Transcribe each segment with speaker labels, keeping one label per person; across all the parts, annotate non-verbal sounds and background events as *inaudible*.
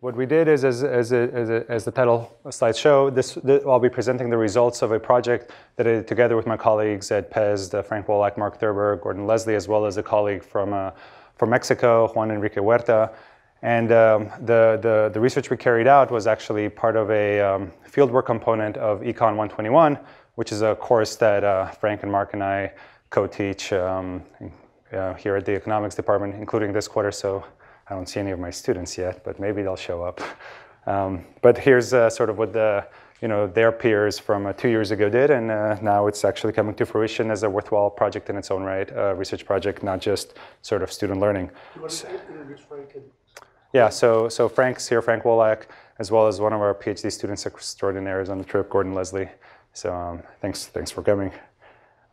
Speaker 1: What we did is, as, as, as, as the title slides show, this, I'll be presenting the results of a project that I did together with my colleagues at PES, uh, Frank Wallach, Mark Thurber, Gordon Leslie, as well as a colleague from, uh, from Mexico, Juan Enrique Huerta. And um, the, the, the, research we carried out was actually part of a um, fieldwork component of Econ 121, which is a course that uh, Frank and Mark and I co-teach um, uh, here at the economics department, including this quarter. So I don't see any of my students yet, but maybe they'll show up. Um, but here's uh, sort of what the, you know, their peers from uh, two years ago did, and uh, now it's actually coming to fruition as a worthwhile project in its own right, a research project, not just sort of student learning. So, yeah, so, so Frank's here, Frank Wolak, as well as one of our PhD students extraordinaires on the trip, Gordon Leslie. So um, thanks, thanks for coming.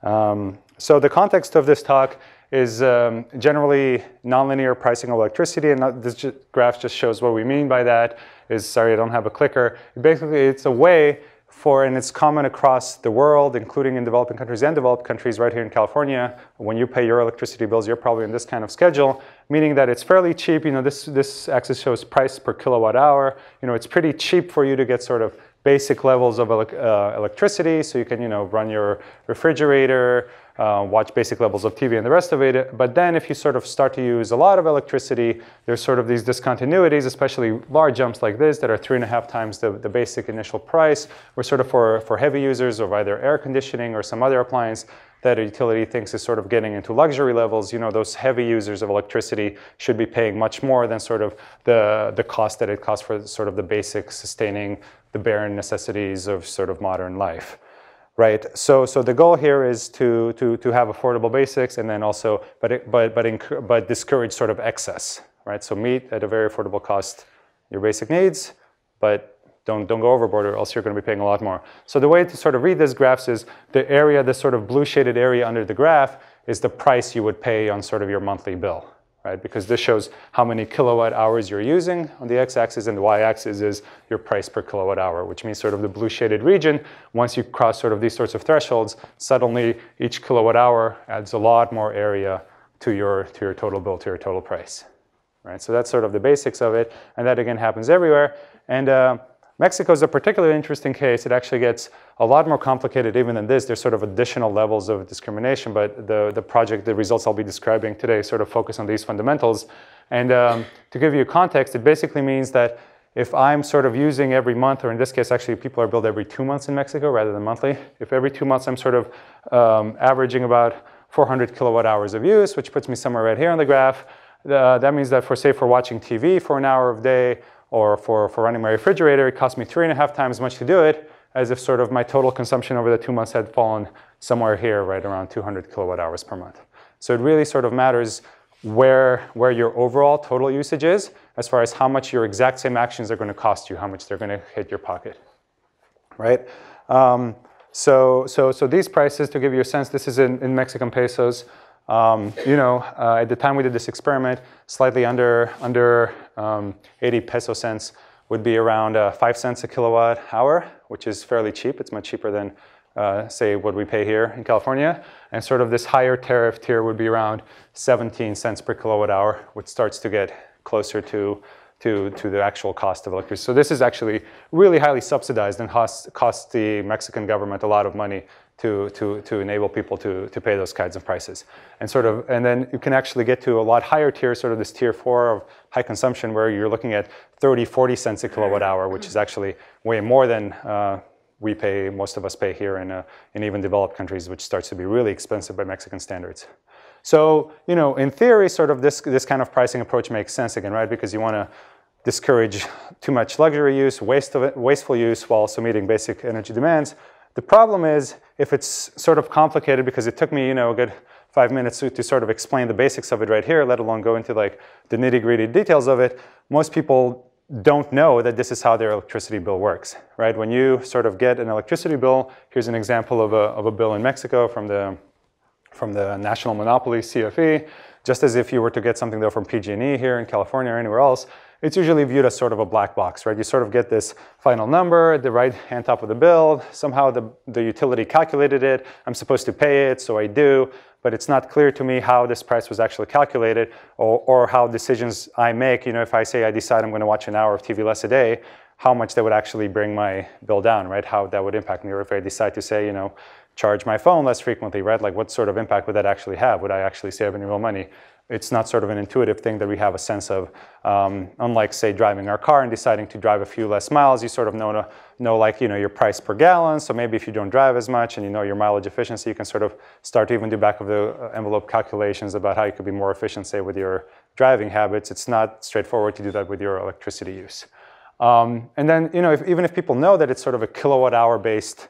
Speaker 1: Um, so the context of this talk is um, generally nonlinear pricing electricity, and this just, graph just shows what we mean by that. Is sorry, I don't have a clicker. Basically, it's a way for, and it's common across the world, including in developing countries and developed countries right here in California, when you pay your electricity bills, you're probably in this kind of schedule, meaning that it's fairly cheap. You know, this, this axis shows price per kilowatt hour. You know, it's pretty cheap for you to get sort of basic levels of uh, electricity, so you can, you know, run your refrigerator, uh, watch basic levels of TV and the rest of it. But then if you sort of start to use a lot of electricity, there's sort of these discontinuities, especially large jumps like this that are three and a half times the, the basic initial price, or sort of for, for heavy users of either air conditioning or some other appliance that a utility thinks is sort of getting into luxury levels, you know, those heavy users of electricity should be paying much more than sort of the, the cost that it costs for sort of the basic sustaining the bare necessities of sort of modern life right? So, so the goal here is to, to, to have affordable basics and then also, but, it, but, but, but discourage sort of excess, right? So meet at a very affordable cost your basic needs, but don't, don't go overboard or else you're going to be paying a lot more. So the way to sort of read these graphs is the area, the sort of blue shaded area under the graph is the price you would pay on sort of your monthly bill, right? Because this shows how many kilowatt hours you're using on the x-axis and the y-axis is your price per kilowatt hour, which means sort of the blue shaded region. Once you cross sort of these sorts of thresholds, suddenly each kilowatt hour adds a lot more area to your, to your total bill, to your total price, right? So that's sort of the basics of it. And that again happens everywhere. And uh, Mexico is a particularly interesting case. It actually gets a lot more complicated even than this. There's sort of additional levels of discrimination, but the, the project, the results I'll be describing today sort of focus on these fundamentals. And um, to give you context, it basically means that if I'm sort of using every month, or in this case, actually people are billed every two months in Mexico rather than monthly. If every two months I'm sort of um, averaging about 400 kilowatt hours of use, which puts me somewhere right here on the graph, uh, that means that for say for watching TV for an hour a day, or for, for running my refrigerator, it costs me three and a half times as much to do it as if sort of my total consumption over the two months had fallen somewhere here, right around 200 kilowatt hours per month. So it really sort of matters where, where your overall total usage is as far as how much your exact same actions are going to cost you, how much they're going to hit your pocket, right? Um, so, so, so these prices, to give you a sense, this is in, in Mexican pesos. Um, you know, uh, at the time we did this experiment, slightly under, under um, 80 peso cents would be around uh, 5 cents a kilowatt hour which is fairly cheap. It's much cheaper than, uh, say, what we pay here in California. And sort of this higher tariff tier would be around 17 cents per kilowatt hour, which starts to get closer to, to, to the actual cost of electricity. So this is actually really highly subsidized and costs, costs the Mexican government a lot of money to, to, to enable people to, to pay those kinds of prices. And sort of, and then you can actually get to a lot higher tier, sort of this tier four of high consumption where you're looking at 30, 40 cents a kilowatt hour, which is actually way more than uh, we pay, most of us pay here in, uh, in even developed countries, which starts to be really expensive by Mexican standards. So, you know, in theory, sort of this, this kind of pricing approach makes sense again, right? Because you want to discourage too much luxury use, waste of it, wasteful use, while also meeting basic energy demands. The problem is if it's sort of complicated because it took me, you know, a good five minutes to, to sort of explain the basics of it right here, let alone go into like the nitty gritty details of it, most people don't know that this is how their electricity bill works, right? When you sort of get an electricity bill, here's an example of a, of a bill in Mexico from the, from the national monopoly CFE, just as if you were to get something though from PG&E here in California or anywhere else, it's usually viewed as sort of a black box, right? You sort of get this final number, the right hand top of the bill, somehow the, the utility calculated it, I'm supposed to pay it, so I do, but it's not clear to me how this price was actually calculated or, or how decisions I make, you know, if I say I decide I'm gonna watch an hour of TV less a day, how much that would actually bring my bill down, right? How that would impact me, or if I decide to say, you know, charge my phone less frequently, right? Like what sort of impact would that actually have? Would I actually save any real money? it's not sort of an intuitive thing that we have a sense of. Um, unlike, say, driving our car and deciding to drive a few less miles, you sort of know, know like, you know, your price per gallon. So maybe if you don't drive as much and you know your mileage efficiency, you can sort of start to even do back of the uh, envelope calculations about how you could be more efficient, say, with your driving habits. It's not straightforward to do that with your electricity use. Um, and then, you know, if, even if people know that it's sort of a kilowatt hour based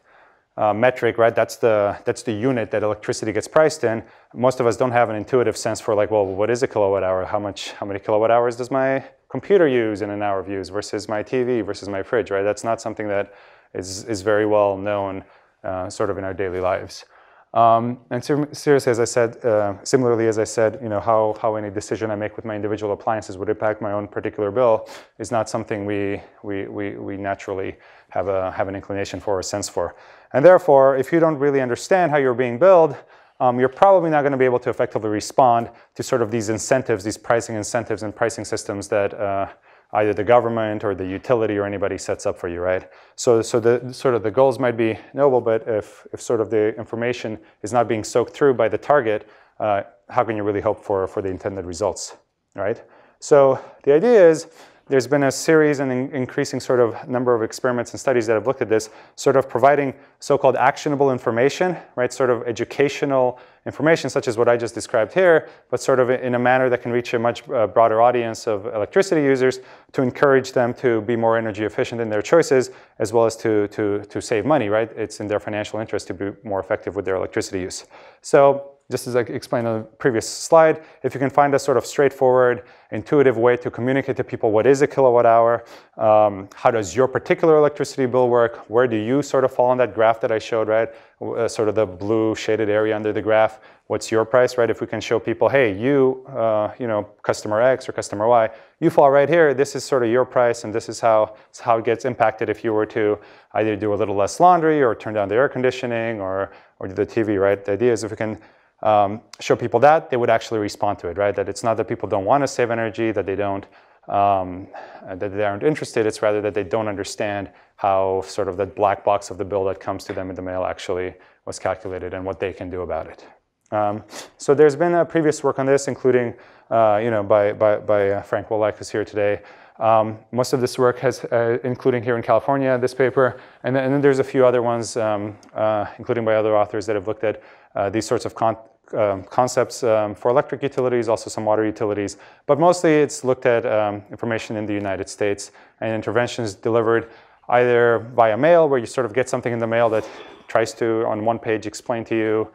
Speaker 1: uh, metric, right? That's the that's the unit that electricity gets priced in. Most of us don't have an intuitive sense for like, well, what is a kilowatt hour? How much? How many kilowatt hours does my computer use in an hour of use versus my TV versus my fridge, right? That's not something that is is very well known, uh, sort of in our daily lives. Um, and seriously, as I said, uh, similarly as I said, you know, how, how any decision I make with my individual appliances would impact my own particular bill is not something we, we, we, we naturally have, a, have an inclination for or sense for. And therefore, if you don't really understand how you're being billed, um, you're probably not going to be able to effectively respond to sort of these incentives, these pricing incentives and pricing systems that uh, either the government or the utility or anybody sets up for you, right? So, so the sort of the goals might be noble, but if, if sort of the information is not being soaked through by the target, uh, how can you really hope for, for the intended results, right? So the idea is there's been a series and increasing sort of number of experiments and studies that have looked at this, sort of providing so-called actionable information, right, sort of educational information such as what I just described here, but sort of in a manner that can reach a much uh, broader audience of electricity users to encourage them to be more energy efficient in their choices as well as to, to, to save money, right? It's in their financial interest to be more effective with their electricity use. So just as I explained on the previous slide, if you can find a sort of straightforward, intuitive way to communicate to people what is a kilowatt hour, um, how does your particular electricity bill work, where do you sort of fall on that graph that I showed, right? Uh, sort of the blue shaded area under the graph, what's your price, right? If we can show people, hey, you, uh, you know, customer X or customer Y, you fall right here, this is sort of your price and this is how, how it gets impacted if you were to either do a little less laundry or turn down the air conditioning or, or do the TV, right? The idea is if we can um, show people that, they would actually respond to it, right? That it's not that people don't want to save energy, that they don't, um, that they aren't interested. It's rather that they don't understand how sort of that black box of the bill that comes to them in the mail actually was calculated and what they can do about it. Um, so there's been previous work on this, including uh, you know by by, by uh, Frank Wolak, who's here today. Um, most of this work has, uh, including here in California, this paper, and then, and then there's a few other ones, um, uh, including by other authors that have looked at uh, these sorts of con um, concepts um, for electric utilities, also some water utilities, but mostly it's looked at um, information in the United States and interventions delivered either via mail, where you sort of get something in the mail that tries to, on one page, explain to you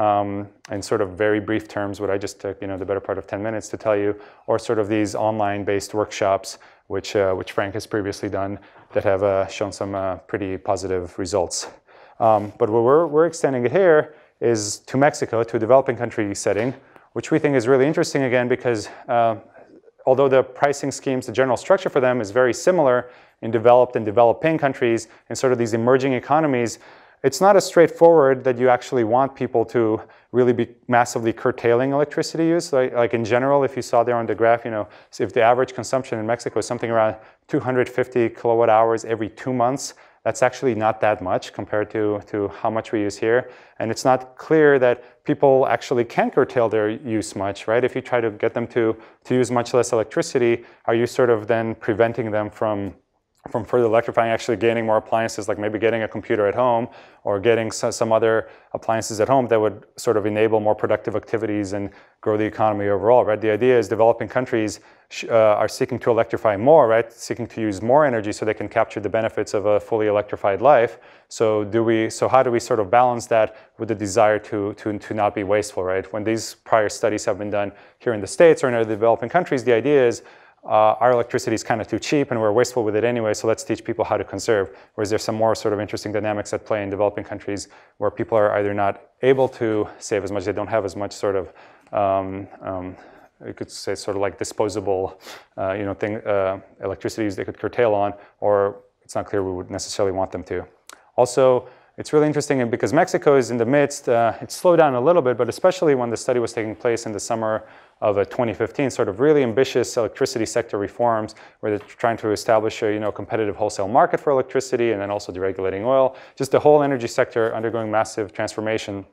Speaker 1: um, in sort of very brief terms what I just took, you know, the better part of 10 minutes to tell you, or sort of these online-based workshops, which, uh, which Frank has previously done, that have uh, shown some uh, pretty positive results. Um, but we're, we're extending it here is to Mexico, to a developing country setting, which we think is really interesting again because uh, although the pricing schemes, the general structure for them is very similar in developed and developing countries and sort of these emerging economies, it's not as straightforward that you actually want people to really be massively curtailing electricity use. Like, like, in general, if you saw there on the graph, you know, if the average consumption in Mexico is something around 250 kilowatt hours every two months, that's actually not that much compared to, to how much we use here. And it's not clear that people actually can curtail their use much, right? If you try to get them to, to use much less electricity, are you sort of then preventing them from from further electrifying, actually gaining more appliances, like maybe getting a computer at home or getting some other appliances at home that would sort of enable more productive activities and grow the economy overall, right? The idea is developing countries uh, are seeking to electrify more, right? Seeking to use more energy so they can capture the benefits of a fully electrified life. So do we, so how do we sort of balance that with the desire to, to, to not be wasteful, right? When these prior studies have been done here in the States or in other developing countries, the idea is uh, our electricity is kind of too cheap and we're wasteful with it anyway, so let's teach people how to conserve. Whereas there's some more sort of interesting dynamics at play in developing countries where people are either not able to save as much, they don't have as much sort of, um, um, you could say sort of like disposable, uh, you know, thing, uh, electricity they could curtail on, or it's not clear we would necessarily want them to. Also, it's really interesting because Mexico is in the midst, uh, it slowed down a little bit, but especially when the study was taking place in the summer of a 2015 sort of really ambitious electricity sector reforms where they're trying to establish a you know, competitive wholesale market for electricity and then also deregulating oil, just the whole energy sector undergoing massive transformation.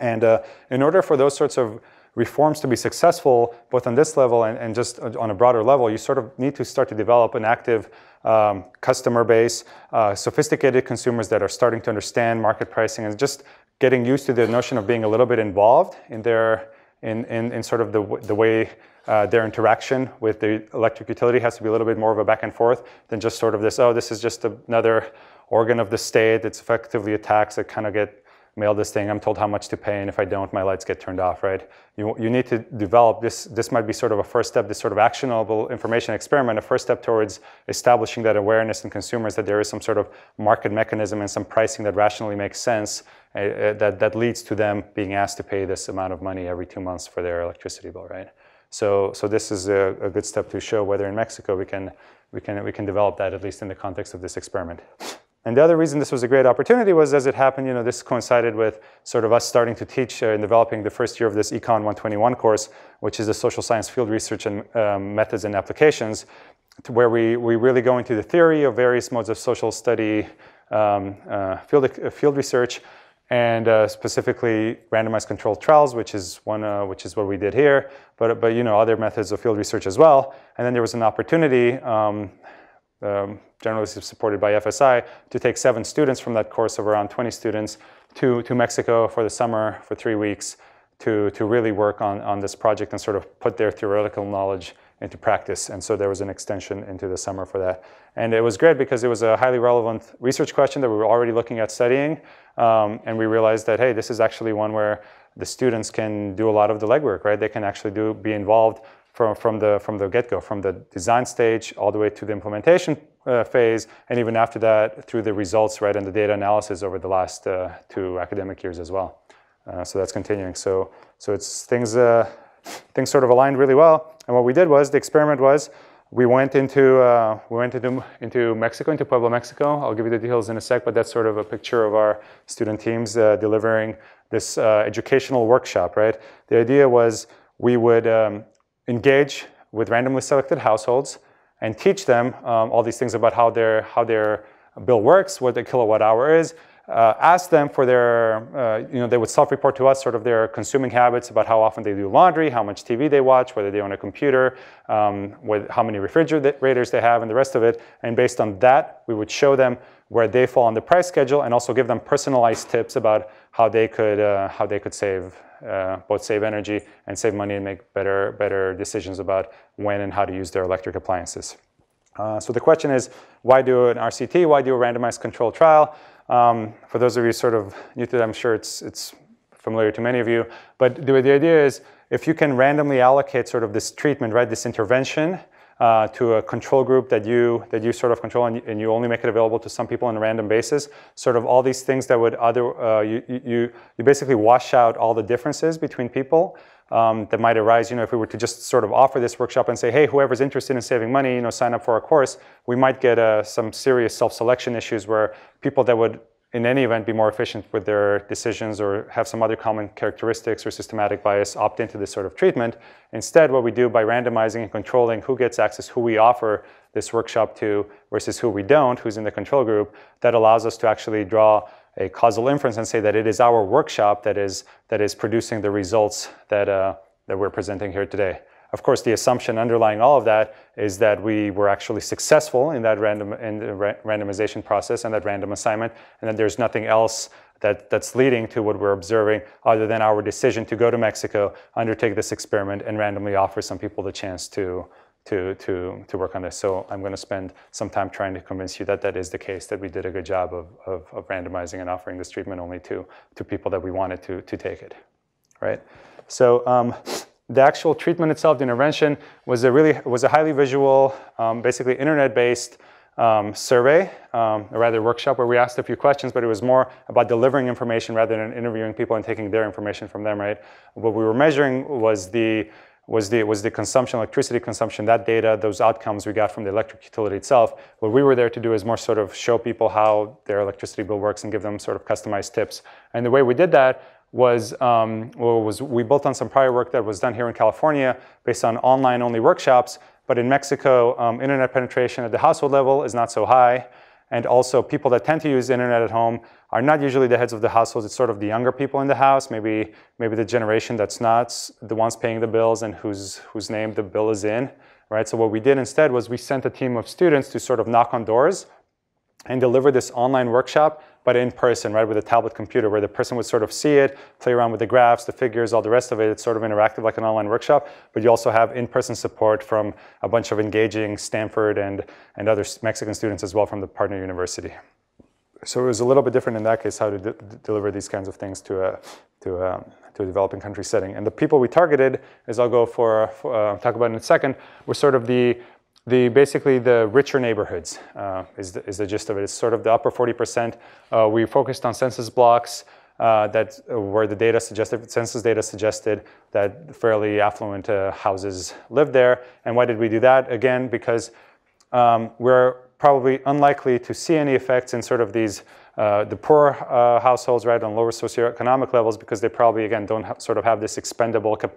Speaker 1: And uh, in order for those sorts of reforms to be successful, both on this level and, and just on a broader level, you sort of need to start to develop an active um, customer base, uh, sophisticated consumers that are starting to understand market pricing and just getting used to the notion of being a little bit involved in their in, in, in sort of the, the way uh, their interaction with the electric utility has to be a little bit more of a back and forth than just sort of this, oh, this is just another organ of the state. It's effectively a tax that kind of get mail this thing, I'm told how much to pay, and if I don't, my lights get turned off, right? You, you need to develop this, this might be sort of a first step, this sort of actionable information experiment, a first step towards establishing that awareness in consumers that there is some sort of market mechanism and some pricing that rationally makes sense uh, that, that leads to them being asked to pay this amount of money every two months for their electricity bill, right? So, so this is a, a good step to show whether in Mexico we can, we, can, we can develop that, at least in the context of this experiment. And the other reason this was a great opportunity was as it happened, you know, this coincided with sort of us starting to teach uh, and developing the first year of this Econ 121 course, which is the social science field research and um, methods and applications, where we, we really go into the theory of various modes of social study, um, uh, field, uh, field research, and uh, specifically randomized controlled trials, which is one, uh, which is what we did here, but, but you know, other methods of field research as well. And then there was an opportunity um, um, generally supported by FSI, to take seven students from that course of around 20 students to, to Mexico for the summer for three weeks to, to really work on, on this project and sort of put their theoretical knowledge into practice. And so there was an extension into the summer for that. And it was great because it was a highly relevant research question that we were already looking at studying. Um, and we realized that, hey, this is actually one where the students can do a lot of the legwork, right? They can actually do be involved from, from the, from the get-go, from the design stage all the way to the implementation uh, phase, and even after that through the results, right, and the data analysis over the last uh, two academic years as well. Uh, so that's continuing. So, so it's things, uh, things sort of aligned really well. And what we did was the experiment was we went into uh, we went into into Mexico, into Pueblo, Mexico. I'll give you the details in a sec, but that's sort of a picture of our student teams uh, delivering this educational workshop. Right. The idea was we would um, engage with randomly selected households and teach them um, all these things about how their, how their bill works, what their kilowatt hour is, uh, ask them for their, uh, you know, they would self-report to us sort of their consuming habits about how often they do laundry, how much TV they watch, whether they own a computer, um, with how many refrigerators they have, and the rest of it. And based on that, we would show them where they fall on the price schedule, and also give them personalized tips about how they could uh, how they could save uh, both save energy and save money and make better, better decisions about when and how to use their electric appliances. Uh, so the question is, why do an RCT? Why do a randomized controlled trial? Um, for those of you sort of new to it, I'm sure it's, it's familiar to many of you. But the, the idea is, if you can randomly allocate sort of this treatment, right, this intervention, uh, to a control group that you that you sort of control and, and, you only make it available to some people on a random basis sort of all these things that would other uh, you, you you basically wash out all the differences between people um, that might arise you know if we were to just sort of offer this workshop and say hey whoever's interested in saving money you know sign up for our course we might get uh, some serious self-selection issues where people that would in any event, be more efficient with their decisions or have some other common characteristics or systematic bias opt into this sort of treatment. Instead, what we do by randomizing and controlling who gets access, who we offer this workshop to versus who we don't, who's in the control group, that allows us to actually draw a causal inference and say that it is our workshop that is, that is producing the results that, uh, that we're presenting here today. Of course, the assumption underlying all of that is that we were actually successful in that random in the ra randomization process and that random assignment, and that there's nothing else that, that's leading to what we're observing other than our decision to go to Mexico, undertake this experiment, and randomly offer some people the chance to, to, to, to work on this. So I'm going to spend some time trying to convince you that that is the case, that we did a good job of, of, of randomizing and offering this treatment only to, to people that we wanted to, to take it, right? So um, the actual treatment itself, the intervention, was a really was a highly visual, um, basically internet-based um, survey, um, or rather workshop, where we asked a few questions, but it was more about delivering information rather than interviewing people and taking their information from them. Right? What we were measuring was the was the was the consumption, electricity consumption, that data, those outcomes we got from the electric utility itself. What we were there to do is more sort of show people how their electricity bill works and give them sort of customized tips. And the way we did that was, um, well, was we built on some prior work that was done here in California based on online only workshops, but in Mexico, um, internet penetration at the household level is not so high. And also people that tend to use internet at home are not usually the heads of the households. It's sort of the younger people in the house, maybe, maybe the generation that's not the ones paying the bills and whose, whose name the bill is in, right? So what we did instead was we sent a team of students to sort of knock on doors and deliver this online workshop, but in person, right, with a tablet computer where the person would sort of see it, play around with the graphs, the figures, all the rest of it. It's sort of interactive like an online workshop, but you also have in-person support from a bunch of engaging Stanford and, and other Mexican students as well from the partner university. So it was a little bit different in that case how to deliver these kinds of things to a, to, a, to a developing country setting. And the people we targeted, as I'll go for, for uh, talk about in a second, were sort of the the basically the richer neighborhoods uh, is, the, is the gist of it. It's sort of the upper 40%. Uh, we focused on census blocks uh, that uh, where the data suggested, census data suggested that fairly affluent uh, houses lived there. And why did we do that? Again, because um, we're probably unlikely to see any effects in sort of these uh, the poor households, right, on lower socioeconomic levels, because they probably again don't ha- sort of have this expendable cap-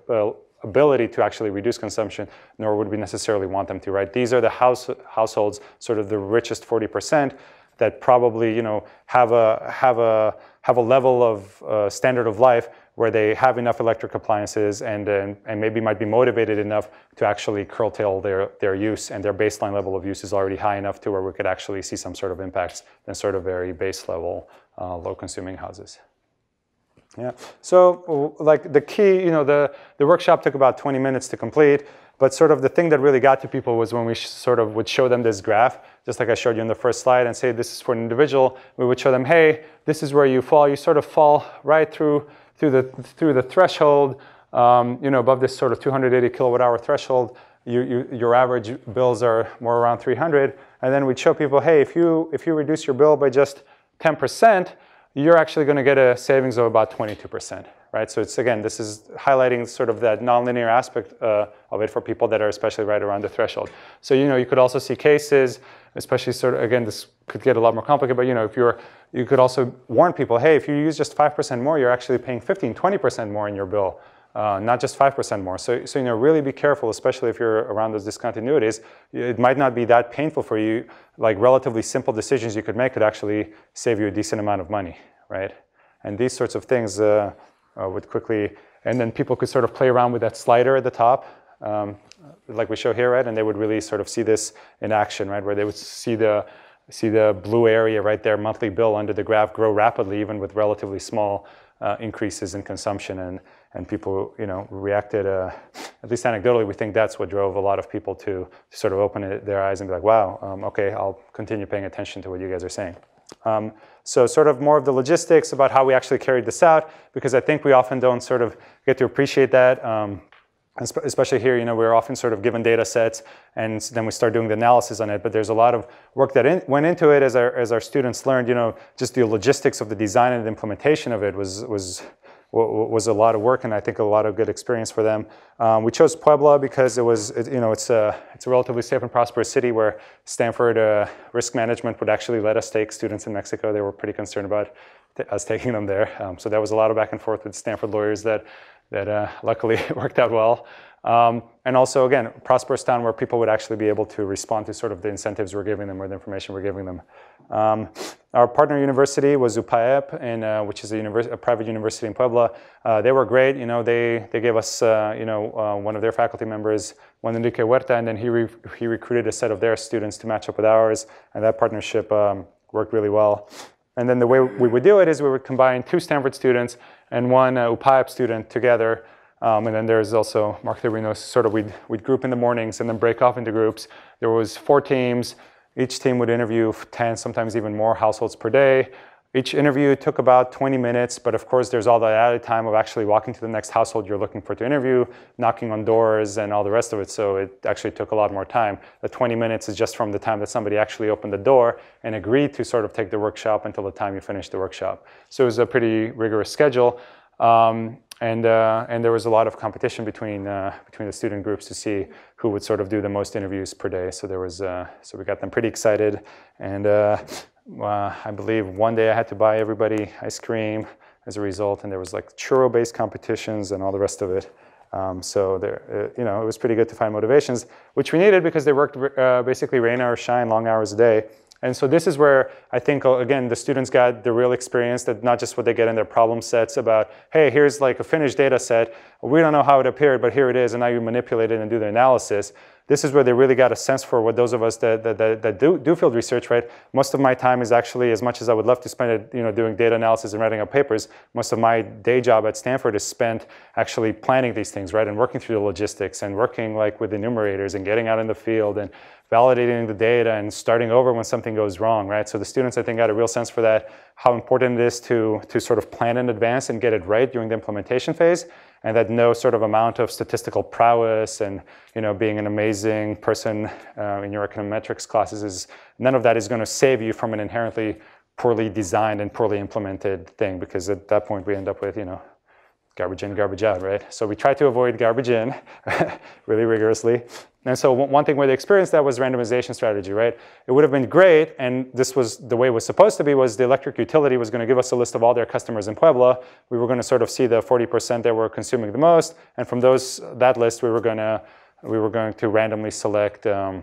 Speaker 1: ability to actually reduce consumption, nor would we necessarily want them to, right? These are the house, households, sort of the richest 40%, that probably you know have a have a have a level of uh, standard of life where they have enough electric appliances and, and, and maybe might be motivated enough to actually curtail their their use and their baseline level of use is already high enough to where we could actually see some sort of impacts than sort of very base level uh, low consuming houses. Yeah. So like the key, you know, the, the workshop took about 20 minutes to complete, but sort of the thing that really got to people was when we sort of would show them this graph, just like I showed you in the first slide and say, this is for an individual. We would show them, hey, this is where you fall. You sort of fall right through, through, the, through the threshold, um, you know, above this sort of 280 kilowatt hour threshold. You, you, your average bills are more around 300. And then we'd show people, hey, if you, if you reduce your bill by just 10%, you're actually going to get a savings of about 22%, right? So it's again, this is highlighting sort of that nonlinear aspect uh, of it for people that are especially right around the threshold. So you know, you could also see cases, especially sort of again, this could get a lot more complicated, but you know, if you're you could also warn people, hey, if you use just 5% more, you're actually paying 15, 20% more in your bill uh, not just 5% more. So, so, you know, really be careful, especially if you're around those discontinuities. It might not be that painful for you. Like relatively simple decisions you could make could actually save you a decent amount of money, right? And these sorts of things uh, uh, would quickly, and then people could sort of play around with that slider at the top, um, like we show here, right? And they would really sort of see this in action, right? Where they would see the, see the blue area right there, monthly bill under the graph grow rapidly, even with relatively small uh, increases in consumption and and people, you know, reacted. Uh, at least anecdotally, we think that's what drove a lot of people to sort of open their eyes and be like, "Wow, um, okay, I'll continue paying attention to what you guys are saying." Um, so, sort of more of the logistics about how we actually carried this out, because I think we often don't sort of get to appreciate that. Um, especially here, you know, we're often sort of given data sets and then we start doing the analysis on it, but there's a lot of work that in, went into it as our, as our students learned, you know, just the logistics of the design and the implementation of it was, was was a lot of work and I think a lot of good experience for them. Um, we chose Puebla because it was, it, you know, it's a, it's a relatively safe and prosperous city where Stanford uh, risk management would actually let us take students in Mexico. They were pretty concerned about us taking them there. Um, so that was a lot of back and forth with Stanford lawyers that, that uh, *laughs* luckily worked out well. Um, and also, again, prosperous town where people would actually be able to respond to sort of the incentives we're giving them or the information we're giving them. Um, our partner university was UPAEP, and, uh, which is a, a, private university in Puebla. Uh, they were great. You know, they, they gave us, uh, you know, uh, one of their faculty members, Juan Enrique Huerta, and then he, re he recruited a set of their students to match up with ours, and that partnership um, worked really well. And then the way we would do it is we would combine two Stanford students and one uh, UPAEP student together, um, and then there's also Mark Reno's sort of we'd, we'd group in the mornings and then break off into groups. There was four teams. Each team would interview 10, sometimes even more households per day. Each interview took about 20 minutes, but of course there's all that added time of actually walking to the next household you're looking for to interview, knocking on doors and all the rest of it, so it actually took a lot more time. The 20 minutes is just from the time that somebody actually opened the door and agreed to sort of take the workshop until the time you finish the workshop. So it was a pretty rigorous schedule. Um, and, uh, and there was a lot of competition between, uh, between the student groups to see who would sort of do the most interviews per day. So there was, uh, so we got them pretty excited. And uh, uh, I believe one day I had to buy everybody ice cream as a result. And there was like churro-based competitions and all the rest of it. Um, so there, uh, you know, it was pretty good to find motivations, which we needed because they worked basically rain or shine, long hours a day. And so this is where I think, uh, again, the students got the real experience that not just what they get in their problem sets about, hey, here's like a finished data set. We don't know how it appeared, but here it is. And now you manipulate it and do the analysis. This is where they really got a sense for what those of us that, that, that, that do, do field research, right? Most of my time is actually, as much as I would love to spend it, you know, doing data analysis and writing up papers, most of my day job at Stanford is spent actually planning these things, right? And working through the logistics and working like with enumerators and getting out in the field and validating the data and starting over when something goes wrong, right? So the students, I think, got a real sense for that, how important it is to, to sort of plan in advance and get it right during the implementation phase, and that no sort of amount of statistical prowess and, you know, being an amazing person uh, in your econometrics classes is, none of that is going to save you from an inherently poorly designed and poorly implemented thing, because at that point we end up with, you know, garbage in, garbage out, right? So we try to avoid garbage in *laughs* really rigorously. And so one thing where they experienced that was randomization strategy, right? It would have been great, and this was the way it was supposed to be, was the electric utility was gonna give us a list of all their customers in Puebla. We were gonna sort of see the 40% that were consuming the most, and from those that list, we were gonna we were going to randomly select um,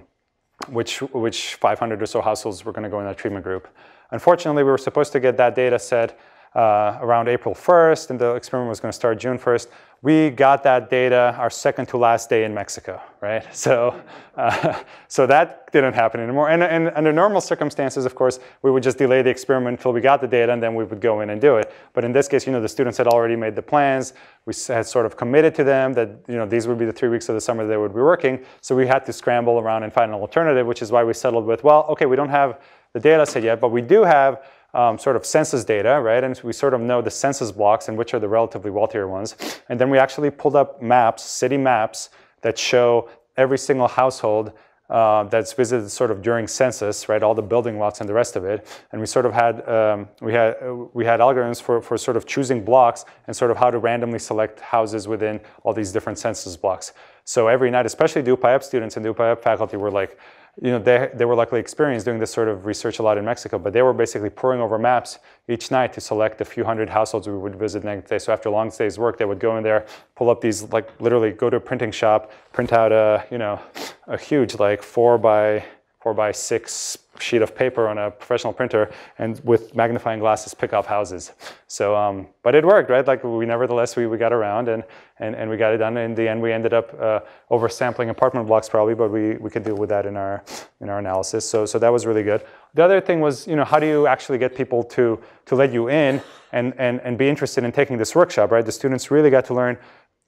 Speaker 1: which which 500 or so households were gonna go in that treatment group. Unfortunately, we were supposed to get that data set uh, around April 1st, and the experiment was going to start June 1st. We got that data our second to last day in Mexico, right? *laughs* So, uh, so that didn't happen anymore. And, and, under normal circumstances, of course, we would just delay the experiment until we got the data, and then we would go in and do it. But in this case, you know, the students had already made the plans. We had sort of committed to them that you know these would be the three weeks of the summer they would be working. So we had to scramble around and find an alternative, which is why we settled with, well, okay, we don't have the data set yet, but we do have um, sort of census data, right? And we sort of know the census blocks and which are the relatively wealthier ones. And then we actually pulled up maps, city maps, that show every single household uh, that's visited sort of during census, right? All the building lots and the rest of it, and we sort of had um, we had we had algorithms for for sort of choosing blocks and sort of how to randomly select houses within all these different census blocks. So every night, especially the UPyUp students and the Up faculty were like, you know, they, they were luckily experienced doing this sort of research a lot in Mexico, but they were basically poring over maps each night to select a few hundred households we would visit next day. So after a long day's work, they would go in there, pull up these, like literally go to a printing shop, print out a, you know, a huge like four by four by six sheet of paper on a professional printer and with magnifying glasses pick off houses. So, um, but it worked, right? Like we nevertheless, we, we got around and, and, and we got it done. In the end, we ended up uh, oversampling apartment blocks probably, but we, we could deal with that in our, in our analysis. So, so that was really good. The other thing was, you know, how do you actually get people to, to let you in and, and, and be interested in taking this workshop, right? The students really got to learn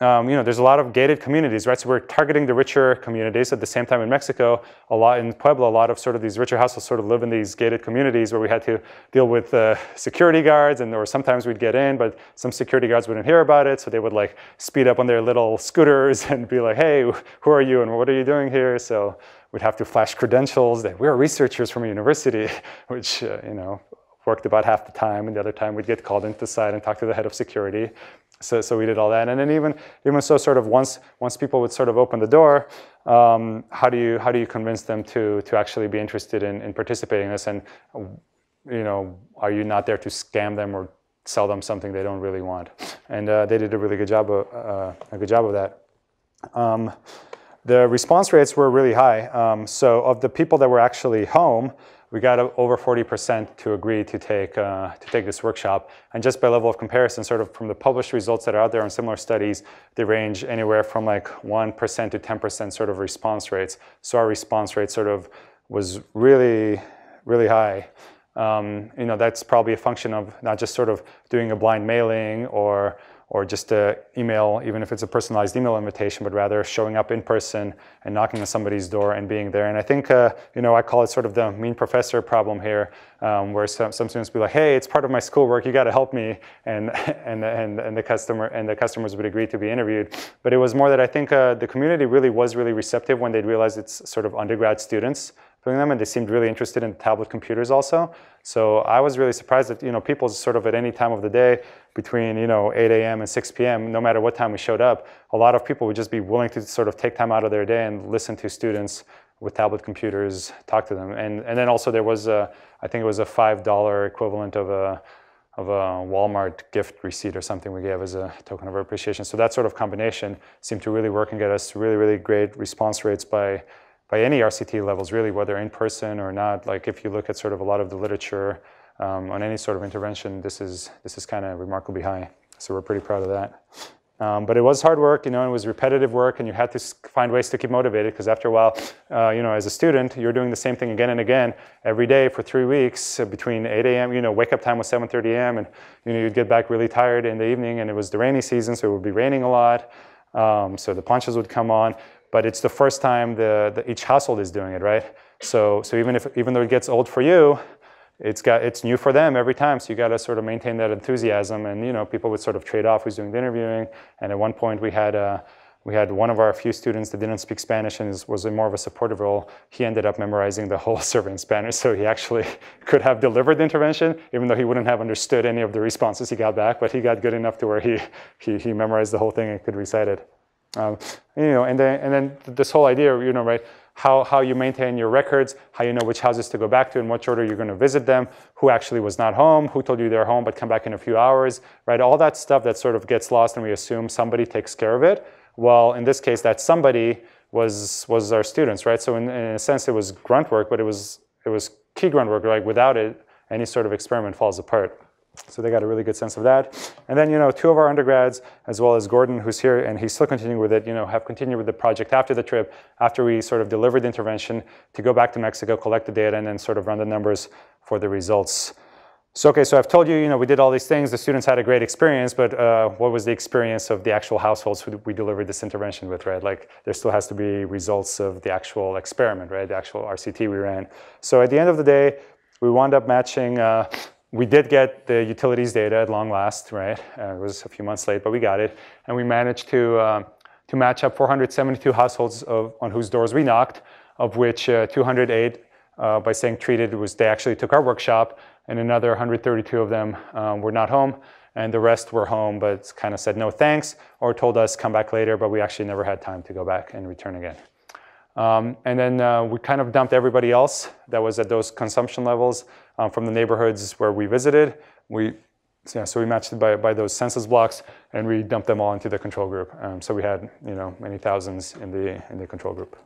Speaker 1: um, you know, there's a lot of gated communities, right? So we're targeting the richer communities. At the same time in Mexico, a lot in Puebla, a lot of sort of these richer households sort of live in these gated communities where we had to deal with uh, security guards and or sometimes we'd get in, but some security guards wouldn't hear about it. So they would like speed up on their little scooters *laughs* and be like, hey, who are you and what are you doing here? So we'd have to flash credentials that we're researchers from a university, *laughs* which, uh, you know, worked about half the time and the other time we'd get called into the side and talk to the head of security so, so we did all that. And then even even so, sort of once once people would sort of open the door, um, how do you how do you convince them to to actually be interested in, in participating in this? And you know, are you not there to scam them or sell them something they don't really want? And uh, they did a really good job of uh, a good job of that. Um, the response rates were really high. Um, so of the people that were actually home, we got over 40% to agree to take, uh, to take this workshop. And just by level of comparison, sort of from the published results that are out there on similar studies, they range anywhere from like 1% to 10% sort of response rates. So our response rate sort of was really, really high. Um, you know, that's probably a function of not just sort of doing a blind mailing or or just an email, even if it's a personalized email invitation, but rather showing up in person and knocking on somebody's door and being there. And I think, uh, you know, I call it sort of the mean professor problem here, um, where some, some students be like, hey, it's part of my schoolwork, you gotta help me. And, *laughs* and, and, and, the customer, and the customers would agree to be interviewed. But it was more that I think uh, the community really was really receptive when they realized it's sort of undergrad students doing them and they seemed really interested in tablet computers also. So I was really surprised that, you know, people sort of at any time of the day between you know 8 a.m. and 6 p.m., no matter what time we showed up, a lot of people would just be willing to sort of take time out of their day and listen to students with tablet computers, talk to them. And, and then also there was, a, I think it was a $5 equivalent of a, of a Walmart gift receipt or something we gave as a token of appreciation. So that sort of combination seemed to really work and get us really, really great response rates by, by any RCT levels, really, whether in person or not. Like if you look at sort of a lot of the literature, um, on any sort of intervention, this is, this is kind of remarkably high. So we're pretty proud of that. Um, but it was hard work, you know, it was repetitive work, and you had to find ways to keep motivated because after a while, uh, you know, as a student, you're doing the same thing again and again every day for three weeks uh, between 8 a.m. You know, wake up time was 7:30 a.m. and you know you'd get back really tired in the evening, and it was the rainy season, so it would be raining a lot. Um, so the ponchos would come on, but it's the first time the, the, each household is doing it, right? So so even if even though it gets old for you, it's got it's new for them every time so you got to sort of maintain that enthusiasm and you know people would sort of trade off who's doing the interviewing and at one point we had a uh, we had one of our few students that didn't speak Spanish and was in more of a supportive role. He ended up memorizing the whole survey *laughs* in Spanish, so he actually *laughs* could have delivered the intervention, even though he wouldn't have understood any of the responses he got back. But he got good enough to where he *laughs* he, he memorized the whole thing and could recite it. Um, you know, and then and then this whole idea, you know, right? how, how you maintain your records, how you know which houses to go back to, in which order you're going to visit them, who actually was not home, who told you they're home but come back in a few hours, right? All that stuff that sort of gets lost and we assume somebody takes care of it. Well, in this case, that somebody was was our students, right? So in, in a sense, it was grunt work, but it was it was key grunt work. Like right? without it, any sort of experiment falls apart. So they got a really good sense of that. And then, you know, two of our undergrads, as well as Gordon, who's here, and he's still continuing with it, you know, have continued with the project after the trip, after we sort of delivered the intervention to go back to Mexico, collect the data, and then sort of run the numbers for the results. So, okay, so I've told you, you know, we did all these things. The students had a great experience, but uh, what was the experience of the actual households who we delivered this intervention with, right? Like, there still has to be results of the actual experiment, right? The actual RCT we ran. So at the end of the day, we wound up matching uh, we did get the utilities data at long last, right? Uh, it was a few months late, but we got it. And we managed to, uh, to match up 472 households of, on whose doors we knocked, of which uh, 208, uh, by saying treated, was they actually took our workshop, and another 132 of them um, were not home, and the rest were home, but kind of said no thanks, or told us come back later, but we actually never had time to go back and return again. Um, and then uh, we kind of dumped everybody else that was at those consumption levels um, from the neighborhoods where we visited. We, yeah so we matched by, by those census blocks and we dumped them all into the control group. Um, so we had you know many thousands in the in the control group.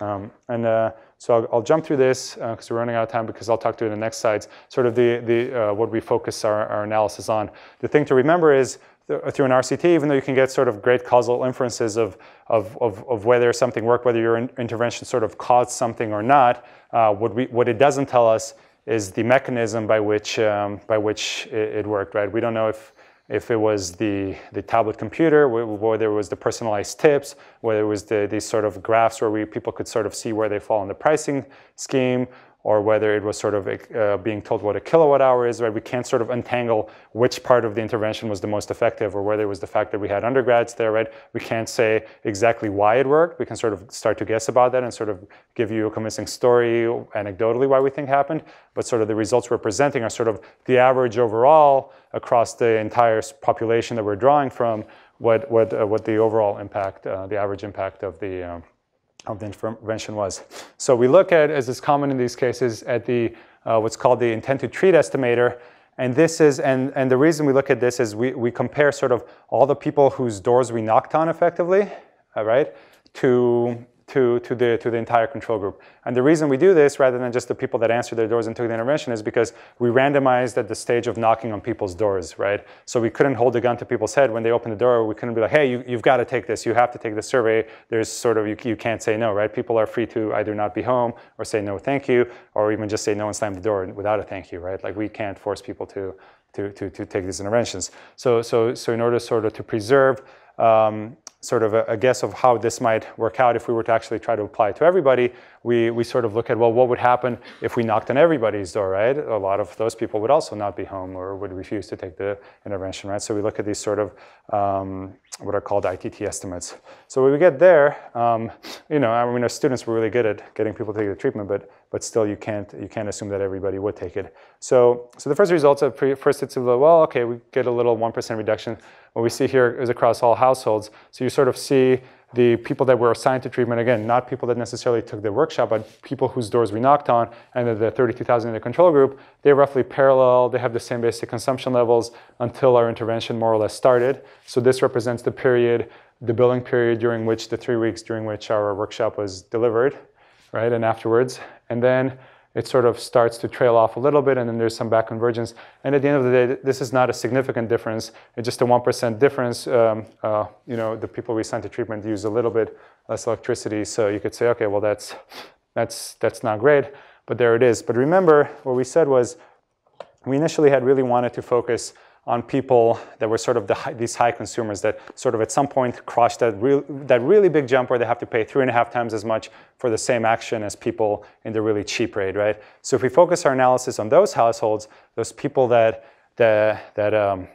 Speaker 1: Um, and uh, so I'll, I'll, jump through this because uh, we're running out of time because I'll talk to you in the next slides, sort of the, the uh, what we focus our, our analysis on. The thing to remember is through an RCT, even though you can get sort of great causal inferences of, of, of, of whether something worked, whether your in intervention sort of caused something or not, uh, what, we, what it doesn't tell us is the mechanism by which um, by which it, it, worked. Right? We don't know if if it was the the tablet computer, whether it was the personalized tips, whether it was the, these sort of graphs where we people could sort of see where they fall in the pricing scheme, or whether it was sort of uh, being told what a kilowatt hour is, right? We can't sort of untangle which part of the intervention was the most effective or whether it was the fact that we had undergrads there, right? We can't say exactly why it worked. We can sort of start to guess about that and sort of give you a convincing story anecdotally why we think happened. But sort of the results we're presenting are sort of the average overall across the entire population that we're drawing from what, what, uh, what the overall impact, uh, the average impact of the um, of the intervention was. So we look at, as is common in these cases, at the uh, what's called the intent to treat estimator. And this is, and, and the reason we look at this is we, we compare sort of all the people whose doors we knocked on effectively, all uh, right, to to, to, the, to the entire control group. And the reason we do this, rather than just the people that answered their doors and took the intervention, is because we randomized at the stage of knocking on people's doors, right? So we couldn't hold the gun to people's head when they opened the door. We couldn't be like, hey, you, have got to take this. You have to take the survey. There's sort of, you, you can't say no, right? People are free to either not be home or say no, thank you, or even just say no and slam the door without a thank you, right? Like we can't force people to, to, to, to take these interventions. So, so, so in order sort of to preserve um, sort of a, a, guess of how this might work out if we were to actually try to apply it to everybody, we, we sort of look at, well, what would happen if we knocked on everybody's door, right? A lot of those people would also not be home or would refuse to take the intervention, right? So we look at these sort of um, what are called ITT estimates. So when we get there, um, you know, I mean, our students were really good at getting people to take the treatment, but but still you can't you can't assume that everybody would take it. So so the first results are pretty, first it's a little well okay we get a little one percent reduction. What we see here is across all households. So you sort of see the people that were assigned to treatment, again, not people that necessarily took the workshop, but people whose doors we knocked on, and the 32,000 in the control group, they roughly parallel, they have the same basic consumption levels until our intervention more or less started. So this represents the period, the billing period during which the three weeks during which our workshop was delivered, right, and afterwards. And then it sort of starts to trail off a little bit and then there's some back convergence. And at the end of the day, this is not a significant difference. It's just a 1% difference. Um, uh, you know, the people we sent to treatment use a little bit less electricity. So you could say, okay, well, that's, that's, that's not great, but there it is. But remember, what we said was we initially had really wanted to focus on people that were sort of the high, these high consumers that sort of at some point crossed that, real, that really big jump where they have to pay three and a half times as much for the same action as people in the really cheap rate, right? So if we focus our analysis on those households, those people that, that, that, um,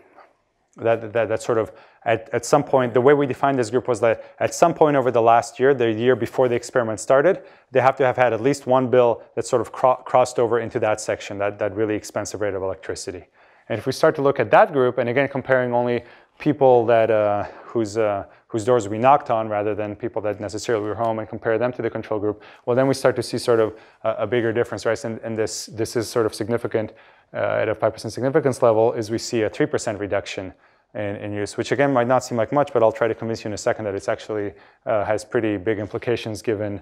Speaker 1: that, that, that sort of at, at some point, the way we defined this group was that at some point over the last year, the year before the experiment started, they have to have had at least one bill that sort of cro crossed over into that section, that, that really expensive rate of electricity. And if we start to look at that group, and again comparing only people that uh, whose uh, whose doors we knocked on rather than people that necessarily were home and compare them to the control group, well, then we start to see sort of a, a bigger difference, right? And, and, this this is sort of significant uh, at a 5% significance level is we see a 3% reduction in, in, use, which again might not seem like much, but I'll try to convince you in a second that it's actually uh, has pretty big implications given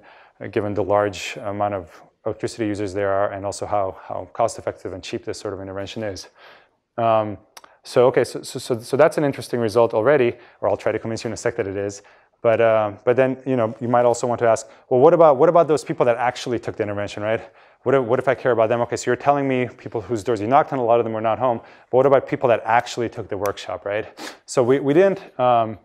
Speaker 1: given the large amount of electricity users there are and also how, how cost effective and cheap this sort of intervention is. Um, so okay, so, so, so, that's an interesting result already, or I'll try to convince you in a sec that it is. But, uh, but then you, know, you might also want to ask, well, what about, what about those people that actually took the intervention, right? What if, what if I care about them? Okay, so you're telling me people whose doors you knocked on, a lot of them were not home, but what about people that actually took the workshop, right? So we, we didn't, um,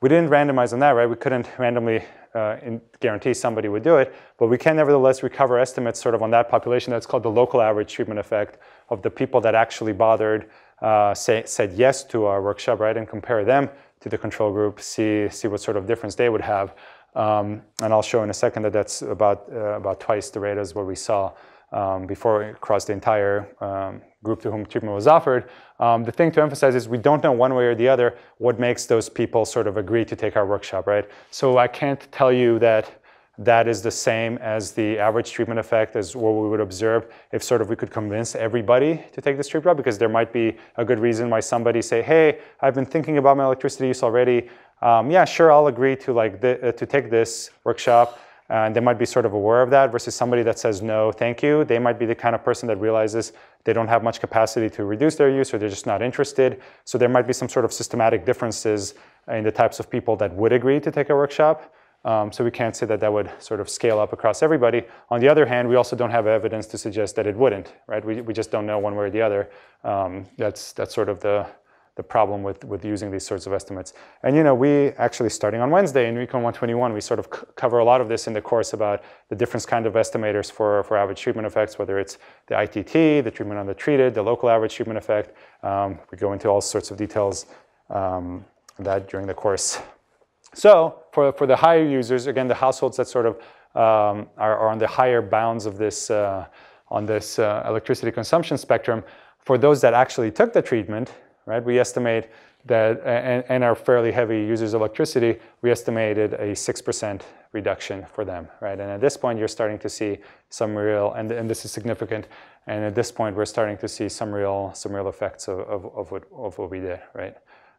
Speaker 1: we didn't randomize on that, right? We couldn't randomly uh, guarantee somebody would do it, but we can nevertheless recover estimates sort of on that population. That's called the local average treatment effect of the people that actually bothered, uh, say, said yes to our workshop, right? And compare them to the control group, see, see what sort of difference they would have. Um, and I'll show in a second that that's about, uh, about twice the rate as what we saw um, before across the entire um, group to whom treatment was offered. Um, the thing to emphasize is we don't know one way or the other what makes those people sort of agree to take our workshop, right? So I can't tell you that that is the same as the average treatment effect as what we would observe if sort of we could convince everybody to take this treatment because there might be a good reason why somebody say, hey, I've been thinking about my electricity use already. Um, yeah, sure, I'll agree to like uh, to take this workshop uh, and they might be sort of aware of that versus somebody that says no thank you they might be the kind of person that realizes they don't have much capacity to reduce their use or they're just not interested so there might be some sort of systematic differences in the types of people that would agree to take a workshop um, so we can't say that that would sort of scale up across everybody. On the other hand, we also don't have evidence to suggest that it wouldn't, right? We, we just don't know one way or the other. Um, that's, that's sort of the, the problem with, with using these sorts of estimates. And you know, we actually starting on Wednesday in Recon 121, we sort of cover a lot of this in the course about the different kind of estimators for, for average treatment effects, whether it's the ITT, the treatment on the treated, the local average treatment effect. Um, we go into all sorts of details um, that during the course. So for, for the higher users, again, the households that sort of um, are, are, on the higher bounds of this, uh, on this uh, electricity consumption spectrum, for those that actually took the treatment, right? We estimate that, and, and are fairly heavy users of electricity, we estimated a 6% reduction for them, right? And at this point, you're starting to see some real, and, and this is significant, and at this point, we're starting to see some real, some real effects of, of, of, what, of what we did, right?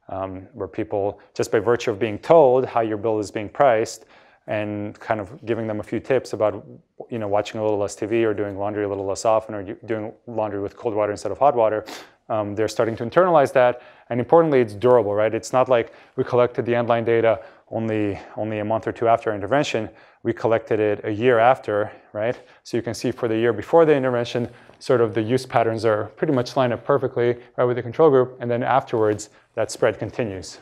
Speaker 1: Um, where people, just by virtue of being told how your bill is being priced, and kind of giving them a few tips about you know watching a little less TV or doing laundry a little less often or doing laundry with cold water instead of hot water, um, they're starting to internalize that. And importantly, it's durable, right? It's not like we collected the endline data only, only a month or two after intervention. We collected it a year after, right? So you can see for the year before the intervention, sort of the use patterns are pretty much lined up perfectly right with the control group. And then afterwards, that spread continues.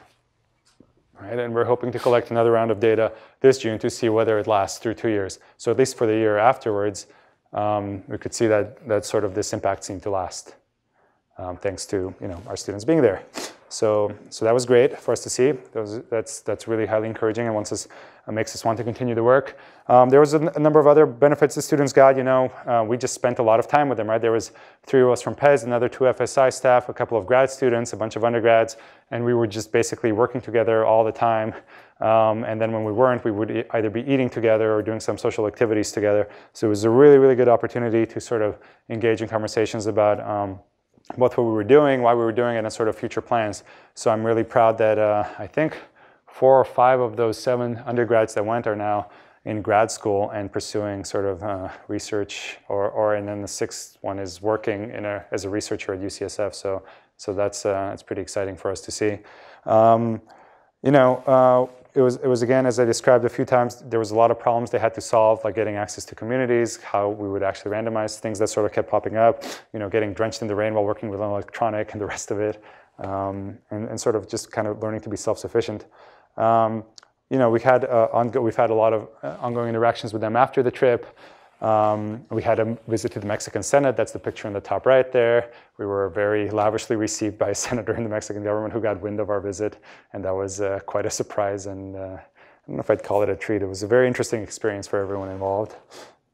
Speaker 1: Right? And we're hoping to collect another round of data this June to see whether it lasts through two years. So at least for the year afterwards, um, we could see that, that sort of this impact seemed to last um, thanks to you know, our students being there. So, so that was great for us to see. That was, that's, that's really highly encouraging and wants us, uh, makes us want to continue the work. Um, there was a, number of other benefits the students got. You know, uh, we just spent a lot of time with them, right? There was three of us from Pez, another two FSI staff, a couple of grad students, a bunch of undergrads, and we were just basically working together all the time. Um, and then when we weren't, we would e either be eating together or doing some social activities together. So it was a really, really good opportunity to sort of engage in conversations about um, both what we were doing, why we were doing it, and sort of future plans. So I'm really proud that uh, I think four or five of those seven undergrads that went are now in grad school and pursuing sort of uh, research, or, or and then the sixth one is working in a, as a researcher at UCSF. So so that's uh, that's pretty exciting for us to see. Um, you know, uh, it was, it was again, as I described a few times, there was a lot of problems they had to solve, like getting access to communities, how we would actually randomize things that sort of kept popping up, you know, getting drenched in the rain while working with an electronic and the rest of it, um, and, and, sort of just kind of learning to be self-sufficient. Um, you know, we had, uh, ongo- we've had a lot of uh, ongoing interactions with them after the trip. Um, we had a visit to the Mexican Senate. That's the picture in the top right there. We were very lavishly received by a *laughs* senator in the Mexican government who got wind of our visit, and that was uh, quite a surprise. And uh, I don't know if I'd call it a treat. It was a very interesting experience for everyone involved.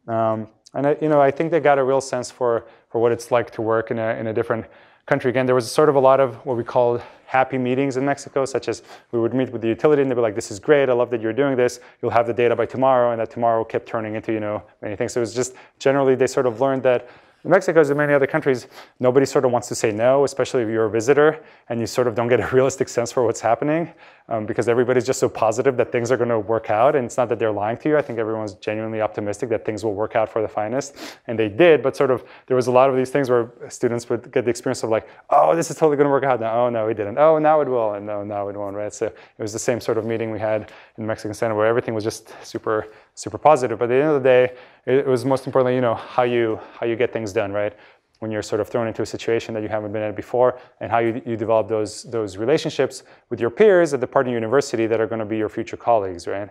Speaker 1: Um, and I, you know, I think they got a real sense for for what it's like to work in a in a different country. Again, there was sort of a lot of what we call happy meetings in Mexico, such as we would meet with the utility and they'd be like, this is great, I love that you're doing this, you'll have the data by tomorrow, and that tomorrow kept turning into, you know, many things. So it was just generally they sort of learned that in Mexico, as in many other countries, nobody sort of wants to say no, especially if you're a visitor and you sort of don't get a *laughs* realistic sense for what's happening um, because everybody's just so positive that things are going to work out. And it's not that they're lying to you. I think everyone's genuinely optimistic that things will work out for the finest. And they did, but sort of there was a lot of these things where students would get the experience of like, oh, this is totally going to work out now. Oh, no, it didn't. Oh, now it will. And no, now it won't, right? So it was the same sort of meeting we had in Mexican Center where everything was just super super positive. But at the end of the day, it, was most importantly, you know, how you how you get things done, right? When you're sort of thrown into a situation that you haven't been in before, and how you, you develop those those relationships with your peers at the partner university that are going to be your future colleagues, right?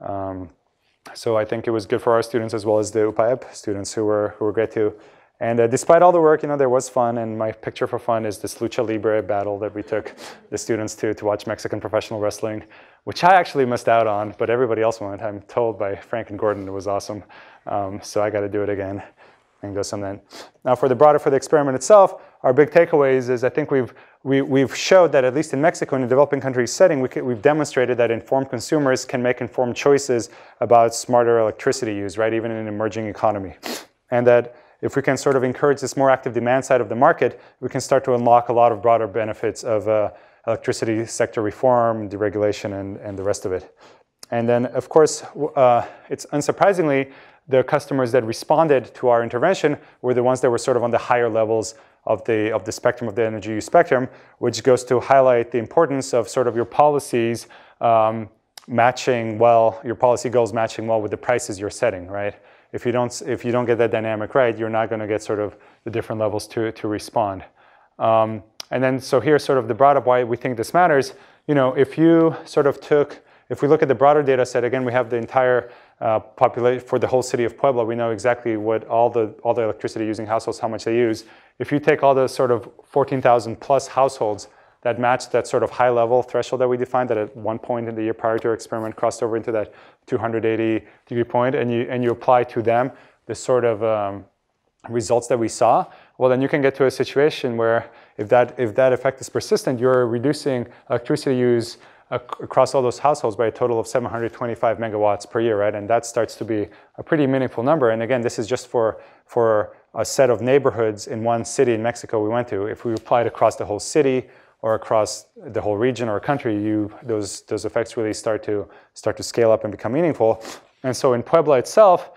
Speaker 1: Um, so I think it was good for our students as well as the UPAEP students who were who were great too. And uh, despite all the work, you know, there was fun. And my picture for fun is this lucha libre battle that we took the students to to watch Mexican professional wrestling which I actually missed out on, but everybody else went. I'm told by Frank and Gordon it was awesome. Um, so I got to do it again and go something. Now for the broader, for the experiment itself, our big takeaways is I think we've, we, have we have showed that at least in Mexico, in a developing country setting, we have demonstrated that informed consumers can make informed choices about smarter electricity use, right, even in an emerging economy. And that if we can sort of encourage this more active demand side of the market, we can start to unlock a lot of broader benefits of uh, electricity sector reform, deregulation, and, and the rest of it. And then, of course, uh, it's unsurprisingly, the customers that responded to our intervention were the ones that were sort of on the higher levels of the, of the spectrum of the energy use spectrum, which goes to highlight the importance of sort of your policies um, matching well, your policy goals matching well with the prices you're setting, right? If you don't, if you don't get that dynamic right, you're not going to get sort of the different levels to, to respond. Um, and then, so here's sort of the broad why we think this matters. You know, if you sort of took, if we look at the broader data set, again, we have the entire uh, population for the whole city of Puebla. We know exactly what all the all the electricity using households, how much they use. If you take all the sort of 14,000 plus households that match that sort of high level threshold that we defined that at one point in the year prior to our experiment crossed over into that 280 degree point, and you and you apply to them the sort of um, results that we saw, well, then you can get to a situation where if that, if that effect is persistent, you're reducing electricity use across all those households by a total of 725 megawatts per year, right? And that starts to be a pretty meaningful number. And again, this is just for, for a set of neighborhoods in one city in Mexico we went to. If we applied across the whole city or across the whole region or country, you, those, those effects really start to, start to scale up and become meaningful. And so in Puebla itself,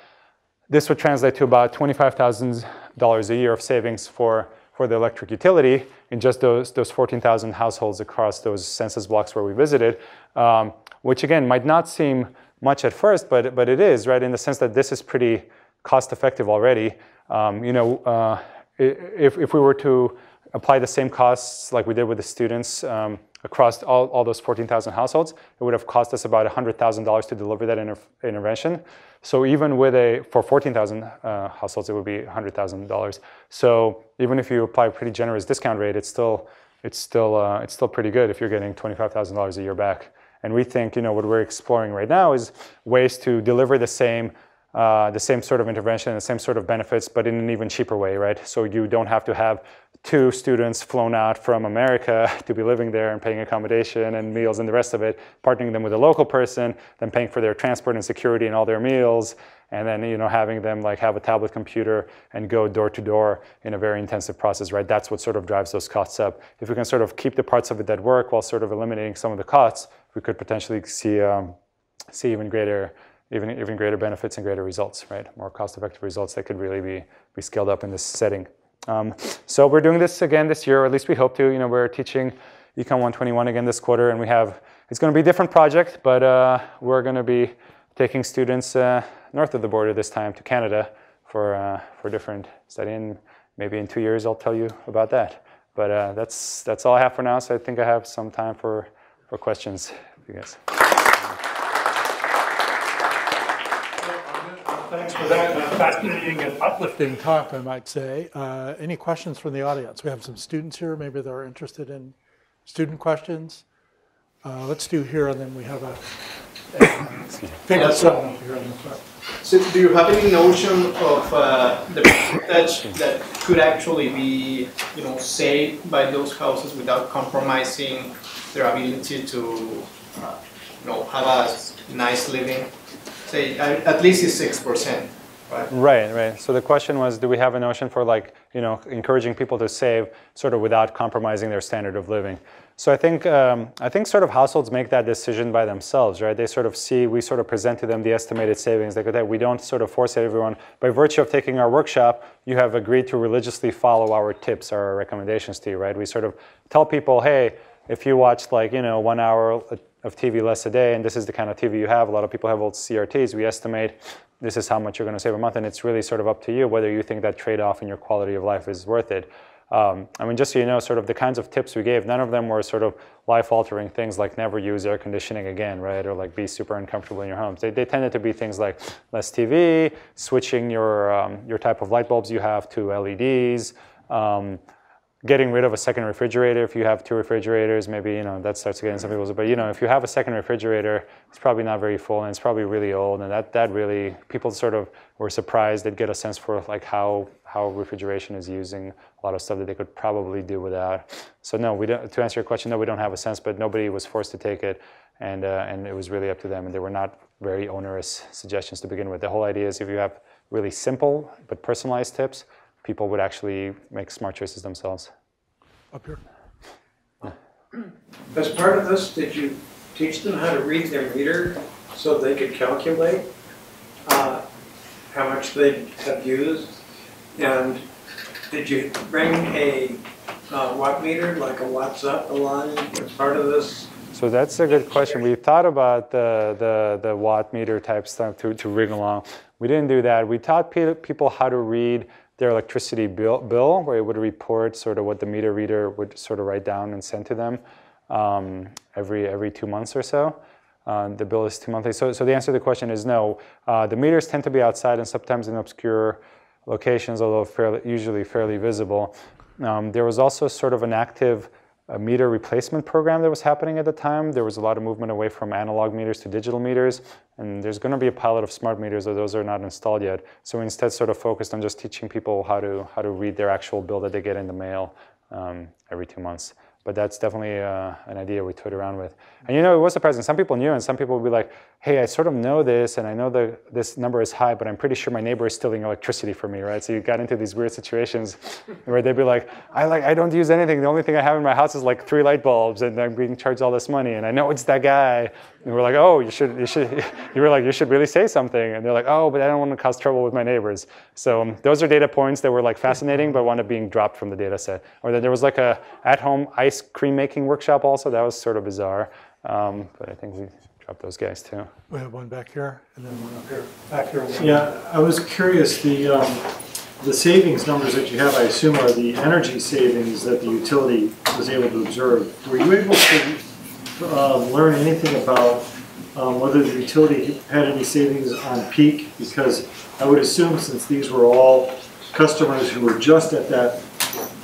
Speaker 1: this would translate to about $25,000 a year of savings for for the electric utility in just those, those 14,000 households across those census blocks where we visited, um, which again might not seem much at first, but, but it is, right, in the sense that this is pretty cost effective already. Um, you know, uh, if, if we were to apply the same costs like we did with the students um, across all, all those 14,000 households, it would have cost us about $100,000 to deliver that inter intervention. So even with a, for 14,000 uh, households, it would be $100,000. So even if you apply a pretty generous discount rate, it's still, it's still, uh, it's still pretty good if you're getting $25,000 a year back. And we think, you know, what we're exploring right now is ways to deliver the same uh, the same sort of intervention, the same sort of benefits, but in an even cheaper way, right? So you don't have to have two students flown out from America *laughs* to be living there and paying accommodation and meals and the rest of it, partnering them with a local person, then paying for their transport and security and all their meals, and then you know having them like have a tablet computer and go door to door in a very intensive process, right? That's what sort of drives those costs up. If we can sort of keep the parts of it that work while sort of eliminating some of the costs, we could potentially see um, see even greater even even greater benefits and greater results, right? More cost-effective results that could really be be scaled up in this setting. Um, so we're doing this again this year, or at least we hope to. You know, we're teaching Econ 121 again this quarter, and we have it's going to be a different project, but uh, we're going to be taking students uh, north of the border this time to Canada for uh, for different study. And maybe in two years I'll tell you about that. But uh, that's that's all I have for now. So I think I have some time for for questions, you guys.
Speaker 2: thanks for that uh, fascinating and uplifting talk, I might say. Uh, any questions from the audience? We have some students here, maybe they're interested in student questions. Uh, let's do here, and then we have a, here on the front. So do you have any notion of uh, the percentage that could actually be, you know, saved by those houses without compromising their ability to, uh, you know, have a nice living? say at least is six percent.
Speaker 1: Right. right, right. So the question was, do we have a notion for like, you know, encouraging people to save sort of without compromising their standard of living? So I think um, I think sort of households make that decision by themselves, right? They sort of see we sort of present to them the estimated savings. They go that we don't sort of force everyone. By virtue of taking our workshop, you have agreed to religiously follow our tips, our recommendations to you, right? We sort of tell people, hey, if you watch like you know one hour of TV less a day, and this is the kind of TV you have. A lot of people have old CRTs. We estimate this is how much you're going to save a month, and it's really sort of up to you whether you think that trade-off in your quality of life is worth it. Um, I mean, just so you know, sort of the kinds of tips we gave, none of them were sort of life-altering things like never use air conditioning again, right? Or like be super uncomfortable in your homes. They, they tended to be things like less TV, switching your um, your type of light bulbs you have to LEDs. Um, getting rid of a second refrigerator if you have two refrigerators maybe you know that starts to get some people's but you know if you have a second refrigerator it's probably not very full and it's probably really old and that that really people sort of were surprised they'd get a sense for like how how refrigeration is using a lot of stuff that they could probably do without so no we don't to answer your question no we don't have a sense but nobody was forced to take it and uh, and it was really up to them and they were not very onerous suggestions to begin with the whole idea is if you have really simple but personalized tips people would actually make smart choices themselves.
Speaker 2: Up here. *clears throat* As part of this, did you teach them how
Speaker 1: to read their meter so they could calculate uh, how much they have used? And did you bring a
Speaker 2: uh, watt meter, like a watts up along as part of this?
Speaker 1: So that's a good question. We thought about the, the, the watt meter type stuff to, to ring along. We didn't do that. We taught people how to read their electricity bill, bill where it would report sort of what the meter reader would sort of write down and send to them um, every, every two months or so. Uh, the bill is two monthly. So, so the answer to the question is no. Uh, the meters tend to be outside and sometimes in obscure locations, although fairly, usually fairly visible. Um, there was also sort of an active a meter replacement program that was happening at the time. There was a lot of movement away from analog meters to digital meters, and there's going to be a pilot of smart meters, though those are not installed yet. So we instead sort of focused on just teaching people how to how to read their actual bill that they get in the mail um, every two months. But that's definitely uh, an idea we toyed around with. And you know, it was surprising. Some people knew, and some people would be like, hey, I sort of know this, and I know the, this number is high, but I'm pretty sure my neighbor is stealing electricity from me, right? So you got into these weird situations *laughs* where they'd be like, I, like, I don't use anything. The only thing I have in my house is like three light bulbs, and I'm being charged all this money, and I know it's that guy. And we're like, oh, you should, you should, *laughs* you were like, you should really say something. And they're like, oh, but I don't want to cause trouble with my neighbors. So um, those are data points that were like fascinating, but wound up being dropped from the data set. Or that there was like a at-home ice cream making workshop also. That was sort of bizarre. Um, but I think we Drop those guys too.
Speaker 2: We have one back here and then one up here. Back here. Yeah, I was
Speaker 1: curious. The um, the savings numbers that you have, I assume, are the energy savings that the utility was able to observe. Were you able to uh, learn anything about um, whether the utility had any savings on peak? Because I would assume since these were all customers who were just at that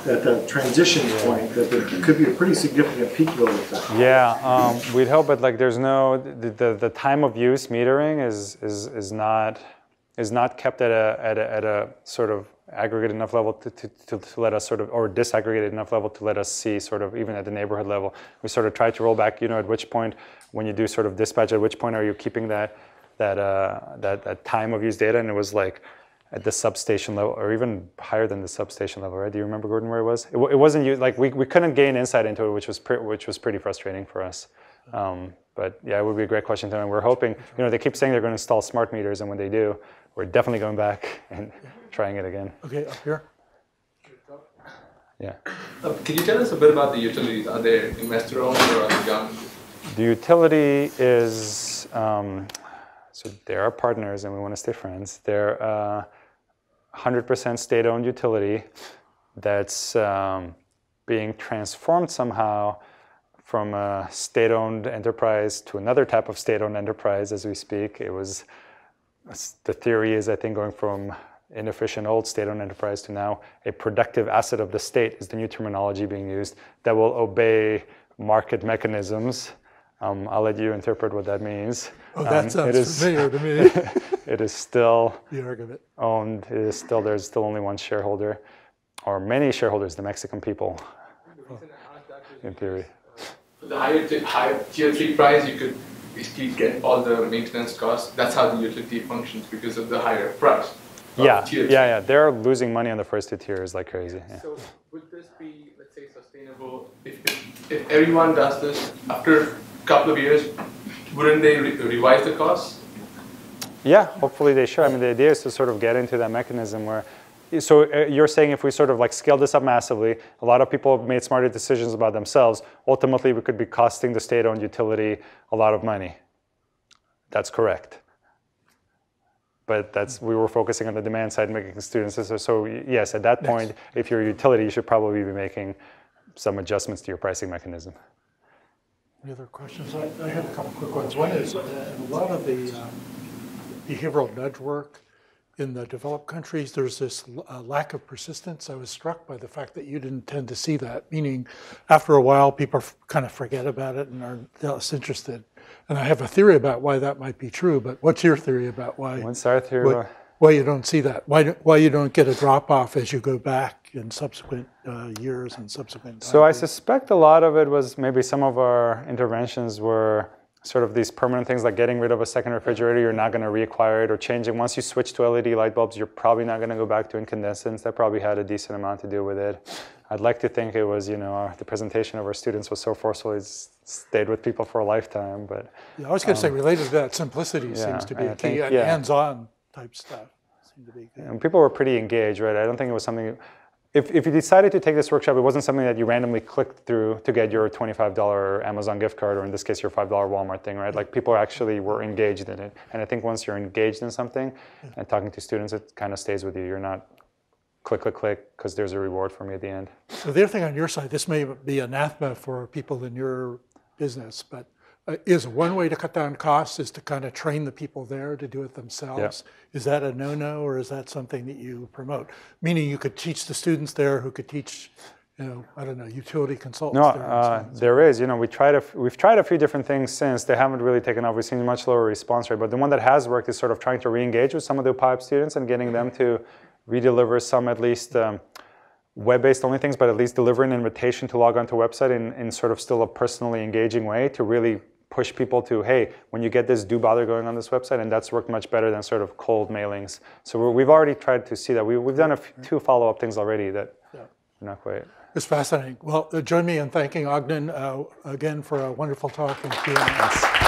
Speaker 1: at the transition point that there could be a pretty significant peak load effect. Yeah, um, we'd hope, but like there's no the, the, the, time of use metering is is is not is not kept at a at a, at a sort of aggregate enough level to, to, to, let us sort of or disaggregate enough level to let us see sort of even at the neighborhood level we sort of try to roll back you know at which point when you do sort of dispatch at which point are you keeping that that uh, that, that time of use data and it was like at the substation level, or even higher than the substation level, right? Do you remember Gordon where it was? It, it wasn't like we, we couldn't gain insight into it, which was which was pretty frustrating for us. Um, but yeah, it would be a great question to We're hoping, you know, they keep saying they're going to install smart meters, and when they do, we're definitely going back *laughs* and trying it again. Okay, up here. Yeah. Uh, can you tell us a bit about the utilities? Are they investor owned or are they young? The utility is um, so they are partners, and we want to stay friends. They're uh, 100% state owned utility that's um, being transformed somehow from a state owned enterprise to another type of state owned enterprise as we speak. It was the theory is, I think, going from inefficient old state owned enterprise to now a productive asset of the state is the new terminology being used that will obey market mechanisms. Um, I'll let you interpret what that means. Oh, um, that um, sounds familiar to me. *laughs* it is still *laughs* the argument. owned. It is still there's still only one shareholder, or many shareholders, the Mexican people. Oh. In theory,
Speaker 2: for the higher, higher tier three price, you could basically get all the maintenance costs. That's how the utility functions because of the higher price.
Speaker 1: Yeah, yeah, yeah. They're losing money on the first two tiers like crazy. Yeah. So would this be, let's say,
Speaker 2: sustainable if, if, if everyone does this after a couple of years?
Speaker 1: wouldn't they re revise the cost? Yeah, hopefully they should. I mean, the idea is to sort of get into that mechanism where so uh, you're saying if we sort of like scale this up massively, a lot of people made smarter decisions about themselves. Ultimately, we could be costing the state-owned utility a lot of money. That's correct. But that's we were focusing on the demand side, making students. So, so yes, at that point, if you're a utility, you should probably be making some adjustments to your pricing mechanism.
Speaker 2: Any other questions? I, I have a couple quick ones. One is uh, a lot of the um, behavioral nudge work in the developed countries, there's this uh, lack of persistence. I was struck by the fact that you didn't tend to see that, meaning after a while, people kind of forget about it and are less interested. And I have a theory about why that might be true, but what's your theory about why? What's our theory? What, why you don't see that, why, why you don't get a drop off as you go back in subsequent uh, years and subsequent.
Speaker 1: So I suspect a lot of it was maybe some of our interventions were sort of these permanent things like getting rid of a second refrigerator, you're not going to reacquire it or changing. Once you switch to LED light bulbs, you're probably not going to go back to incandescents. That probably had a decent amount to do with it. I'd like to think it was, you know, our, the presentation of our students was so forceful it stayed with people for a lifetime. But
Speaker 2: yeah, I was going to um, say related to that, simplicity yeah, seems to be a key yeah. hands-on type stuff
Speaker 1: seemed to be. Good. And people were pretty engaged, right? I don't think it was something. If, if you decided to take this workshop, it wasn't something that you randomly clicked through to get your $25 Amazon gift card, or in this case, your $5 Walmart thing, right? Like people actually were engaged in it. And I think once you're engaged in something hmm. and talking to students, it kind of stays with you. You're not click, click, click, because there's a reward for me at the end.
Speaker 2: So the other thing on your side, this may be anathema for people in your business, but uh, is one way to cut down costs is to kind of train the people there to do it themselves. Yeah. Is that a no-no, or is that something that you promote? Meaning, you could teach the students there who could teach, you know, I don't know, utility consultants. No, there,
Speaker 1: uh, there is. You know, we tried a, we've tried a few different things since they haven't really taken off. We've seen much lower response rate, but the one that has worked is sort of trying to re-engage with some of the PIPE students and getting them to redeliver some at least. Um, web-based only things, but at least deliver an invitation to log onto a website in, in sort of still a personally engaging way to really push people to, hey, when you get this, do bother going on this website, and that's worked much better than sort of cold mailings. So we have already tried to see that. We, have done a few, two follow-up things already that yeah. are not quite.
Speaker 2: It's fascinating. Well, uh, join me in thanking Ogden uh, again for a wonderful talk and Q&A.